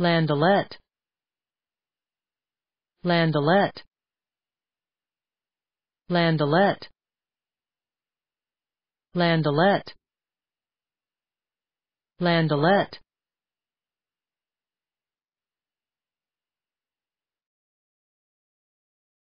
Landalet Landalet Landalet Landalet Landalet